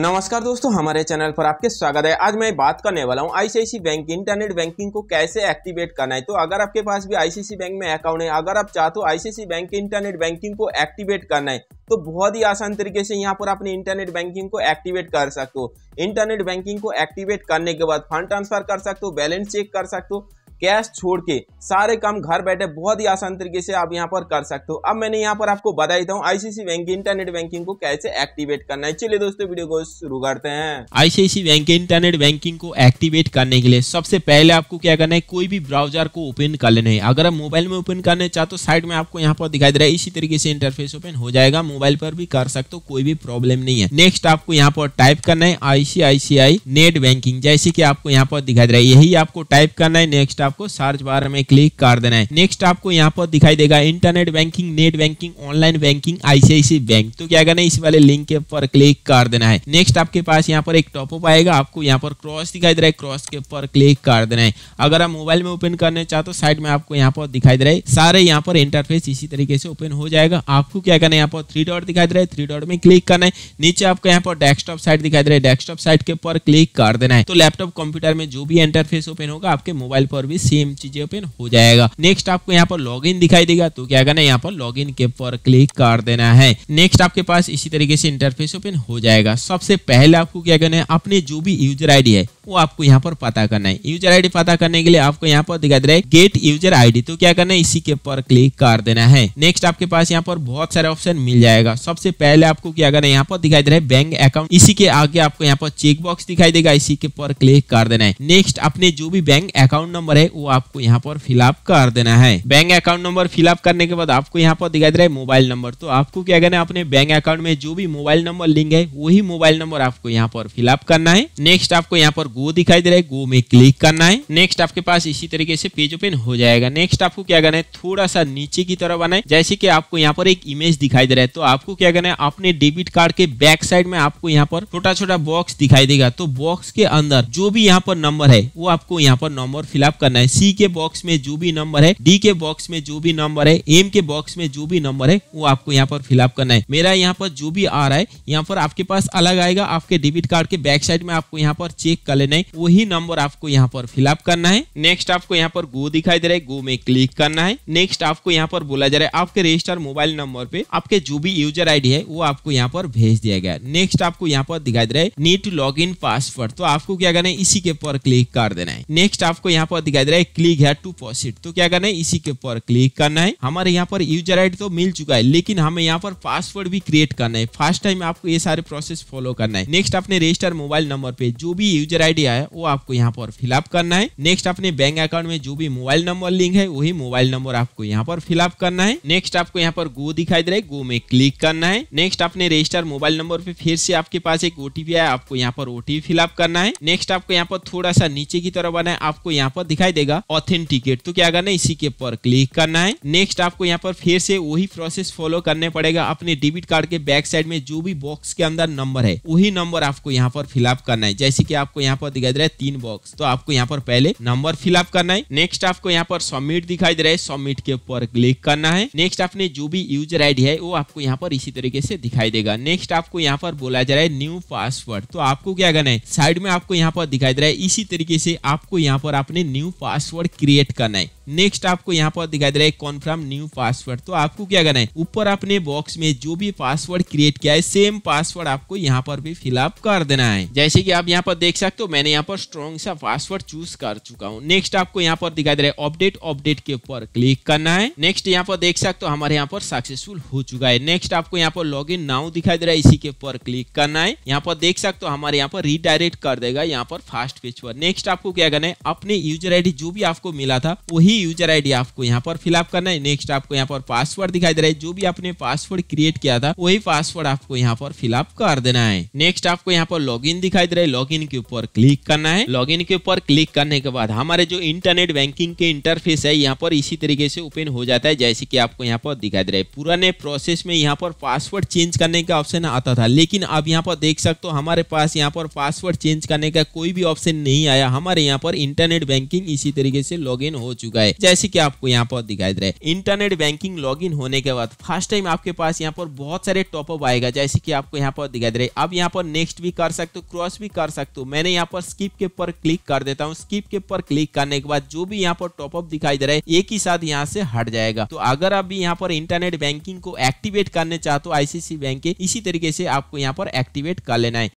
नमस्कार दोस्तों हमारे चैनल पर आपके स्वागत है आज मैं बात करने वाला हूं आईसीआईसी बैंक इंटरनेट बैंकिंग को कैसे एक्टिवेट करना है तो अगर आपके पास भी आईसीआईसी बैंक में अकाउंट है अगर आप चाहते हो आईसीआईसी बैंक इंटरनेट बैंकिंग को एक्टिवेट करना है तो बहुत ही आसान तरीके से यहाँ पर अपने इंटरनेट बैंकिंग को एक्टिवेट कर सकते हो इंटरनेट बैंकिंग को एक्टिवेट करने के बाद फंड ट्रांसफर कर सकते हो बैलेंस चेक कर सकते हो कैश छोड़ के सारे काम घर बैठे बहुत ही आसान तरीके से आप यहाँ पर कर सकते हो अब मैंने यहाँ पर आपको बता देता हूँ आईसीसी बैंक इंटरनेट बैंकिंग को कैसे एक्टिवेट करना है चलिए दोस्तों वीडियो को शुरू करते हैं आईसीसी बैंक इंटरनेट बैंकिंग को एक्टिवेट करने के लिए सबसे पहले आपको क्या करना है कोई भी ब्राउजर को ओपन कर लेना है अगर आप मोबाइल में ओपन करना चाहते तो साइड में आपको यहाँ पर दिखाई दे रहा है इसी तरीके से इंटरफेस ओपन हो जाएगा मोबाइल पर भी कर सकते हो कोई भी प्रॉब्लम नहीं है नेक्स्ट आपको यहाँ पर टाइप करना है आईसीआईसीआई नेट बैंकिंग जैसे की आपको यहाँ पर दिखाई दे रहा है यही आपको टाइप करना है नेक्स्ट आपको सर्च बार में क्लिक कर देना है नेक्स्ट आपको यहाँ पर दिखाई देगा internet banking net banking online banking ICICI bank तो क्या करना है इस वाले लिंक के ऊपर क्लिक कर देना है नेक्स्ट आपके पास यहाँ पर एक टॉपअप आएगा आपको यहाँ पर क्रॉस दिखाई दे रहा है क्रॉस के ऊपर क्लिक कर देना है अगर आप मोबाइल में ओपन करने चाहते हो साइड में आपको यहाँ पर दिखाई दे रहा है सारे यहाँ पर इंटरफेस इसी तरीके से ओपन हो जाएगा आपको क्या करना है यहाँ पर थ्री डॉट दिखाई दे रहा है थ्री डॉट में क्लिक करना है नीचे आपको यहाँ पर डेस्कटॉप साइट दिखाई दे रहा है डेस्कटॉप साइट के ऊपर क्लिक कर देना है तो लैपटॉप कंप्यूटर में जो भी इंटरफेस ओपन होगा आपके मोबाइल पर भी भी सेम चीजें ओपन हो जाएगा नेक्स्ट आपको यहाँ पर लॉग दिखाई देगा तो क्या करना है यहाँ पर लॉग के पर क्लिक कर देना है नेक्स्ट आपके पास इसी तरीके से इंटरफेस ओपन हो जाएगा सबसे पहले आपको क्या करना है अपने जो भी यूजर आईडी है वो आपको यहाँ पर पता करना है यूजर आईडी पता करने के लिए आपको यहाँ पर दिखा दे रहा है गेट यूजर आईडी तो क्या करना है इसी के पर क्लिक कर देना है नेक्स्ट आपके पास यहाँ पर बहुत सारे ऑप्शन मिल जाएगा सबसे पहले आपको क्या करना है यहाँ पर दिखाई दे रहा है बैंक अकाउंट इसी के आगे आपको यहाँ पर चेक बॉक्स दिखाई देगा इसी के पर क्लिक कर देना है नेक्स्ट अपने जो भी बैंक अकाउंट नंबर है वो आपको यहाँ पर फिलअप कर देना है बैंक अकाउंट नंबर फिलअप करने के बाद आपको यहाँ पर दिखाई दे रहा है मोबाइल नंबर तो आपको क्या करना है अपने बैंक अकाउंट में जो भी मोबाइल नंबर लिंक है वही मोबाइल नंबर आपको यहाँ पर फिलअप करना है नेक्स्ट आपको यहाँ पर गो दिखाई दे रहा है गो में क्लिक करना है नेक्स्ट आपके पास इसी तरीके से पेज ओपन हो जाएगा नेक्स्ट आपको क्या करना है थोड़ा सा नीचे की तरफ आना है जैसे कि आपको यहाँ पर एक इमेज दिखाई दे रहा है तो आपको क्या करना है अपने डेबिट कार्ड के बैक साइड में आपको यहाँ पर छोटा छोटा बॉक्स दिखाई देगा तो बॉक्स के अंदर जो भी यहाँ पर नंबर है वो आपको यहाँ पर नंबर फिलअप करना है सी के बॉक्स में जो भी नंबर है डी के बॉक्स में जो भी नंबर है एम के बॉक्स में जो भी नंबर है वो आपको यहाँ पर फिलअप करना है मेरा यहाँ पर जो भी आ रहा है यहाँ पर आपके पास अलग आएगा आपके डेबिट कार्ड के बैक साइड में आपको यहाँ पर चेक कर नहीं वही नंबर आपको यहाँ पर फिलअप करना है नेक्स्ट आपको यहाँ पर गो दिखाई दे रहा है गो में क्लिक करना है नेक्स्ट आपको यहाँ पर बोला जा रहा है आपके रजिस्टर मोबाइल नंबर पे आपके जो भी यूजर आईडी है वो आपको यहाँ पर भेज दिया गया नेक्स्ट आपको यहाँ पर दिखाई दे रहा है नीट लॉग इन पासवर्ड तो आपको क्या करना है इसी के पर क्लिक कर देना है नेक्स्ट आपको यहाँ पर दिखाई दे रहा है क्लिक है टू पॉसिट तो क्या करना है इसी के पर क्लिक करना है हमारे यहाँ पर यूजर आईडी तो मिल चुका है लेकिन हमें यहाँ पर पासवर्ड भी क्रिएट करना है फर्स्ट टाइम आपको ये सारे प्रोसेस फॉलो करना है नेक्स्ट अपने रजिस्टर मोबाइल नंबर पे जो भी यूजर आईडी आईडी है वो आपको यहाँ पर फिलअप करना है नेक्स्ट अपने बैंक अकाउंट में जो भी मोबाइल नंबर लिंक है वही मोबाइल नंबर आपको यहाँ पर फिलअप करना है नेक्स्ट आपको यहाँ पर गो दिखाई दे रहा है गो में क्लिक करना है नेक्स्ट अपने रजिस्टर मोबाइल नंबर पे फिर से आपके पास एक ओटीपी आया आपको यहाँ पर ओटीपी फिलअप करना है नेक्स्ट आपको यहाँ पर थोड़ा सा नीचे की तरफ बना है आपको यहाँ पर दिखाई देगा ऑथेंटिकेट तो क्या करना है इसी के पर क्लिक करना है नेक्स्ट आपको यहाँ पर फिर से वही प्रोसेस फॉलो करने पड़ेगा अपने डेबिट कार्ड के बैक साइड में जो भी बॉक्स के अंदर नंबर है वही नंबर आपको यहाँ पर फिलअप करना है जैसे की आपको यहाँ यहाँ पर दिखाई दे रहा है तीन बॉक्स तो आपको यहाँ पर पहले नंबर फिलअप करना है नेक्स्ट आपको यहाँ पर सबमिट दिखाई दे रहा है सबमिट के ऊपर क्लिक करना है नेक्स्ट आपने जो भी यूजर आई है वो आपको यहाँ पर इसी तरीके से दिखाई देगा नेक्स्ट आपको यहाँ पर बोला जा रहा है न्यू पासवर्ड तो आपको क्या करना है साइड में आपको यहाँ पर दिखाई दे रहा है इसी तरीके से आपको यहाँ पर अपने न्यू पासवर्ड क्रिएट करना है नेक्स्ट आपको यहाँ पर दिखाई दे रहा है कॉन्फर्म न्यू पासवर्ड तो आपको क्या करना है ऊपर अपने बॉक्स में जो भी पासवर्ड क्रिएट किया है सेम पासवर्ड आपको यहाँ पर भी फिलअप कर देना है जैसे कि आप यहाँ पर देख सकते हो मैंने यहाँ पर स्ट्रॉन्ग सा पासवर्ड चूज कर चुका हूँ नेक्स्ट आपको यहाँ पर दिखाई दे रहा है अपडेट अपडेट के ऊपर क्लिक करना है नेक्स्ट यहाँ पर देख सकते हो हमारे यहाँ पर सक्सेसफुल हो चुका है नेक्स्ट आपको यहाँ पर लॉग इन नाउ दिखाई दे रहा है इसी के ऊपर क्लिक करना है यहाँ पर देख सकते हो हमारे यहाँ पर रिडायरेक्ट कर देगा यहाँ पर फास्ट पेज पर नेक्स्ट आपको क्या करना है अपने यूजर आईडी जो भी आपको मिला था वही यूजर आईडी आपको यहाँ पर फिलअप करना है नेक्स्ट आपको यहाँ पर पासवर्ड दिखाई दे रहा है जो भी आपने पासवर्ड क्रिएट किया था वही पासवर्ड आपको यहाँ पर फिलअप कर देना है नेक्स्ट आपको यहाँ पर लॉग दिखाई दे रहा है लॉग के ऊपर क्लिक करना है लॉग के ऊपर क्लिक करने के बाद हमारे जो इंटरनेट बैंकिंग के इंटरफेस है यहाँ पर इसी तरीके से ओपन हो जाता है जैसे कि आपको यहाँ पर दिखाई दे रहा है पुराने प्रोसेस में यहाँ पर पासवर्ड चेंज करने का ऑप्शन आता था लेकिन अब यहाँ पर देख सकते हो हमारे पास यहाँ पर पासवर्ड चेंज करने का कोई भी ऑप्शन नहीं आया हमारे यहाँ पर इंटरनेट बैंकिंग इसी तरीके से लॉग हो चुका है जैसे की आपको यहाँ पर दिखाई दे रहा है इंटरनेट बैंकिंग लॉग होने के बाद फर्स्ट टाइम आपके पास यहाँ पर बहुत सारे टॉपअप आएगा जैसे की आपको यहाँ पर दिखाई दे रहे अब आप यहाँ पर नेक्स्ट भी कर सकते हो क्रॉस भी कर सकते हो मैंने यहाँ यहाँ पर स्किप के ऊपर क्लिक कर देता हूँ स्किप के ऊपर क्लिक करने के बाद जो भी यहाँ पर टॉपअप दिखाई दे रहा है एक ही साथ यहाँ से हट जाएगा तो अगर आप भी यहाँ पर इंटरनेट बैंकिंग को एक्टिवेट करने चाहते हो आईसीसी बैंक के इसी तरीके से आपको यहाँ पर एक्टिवेट कर लेना है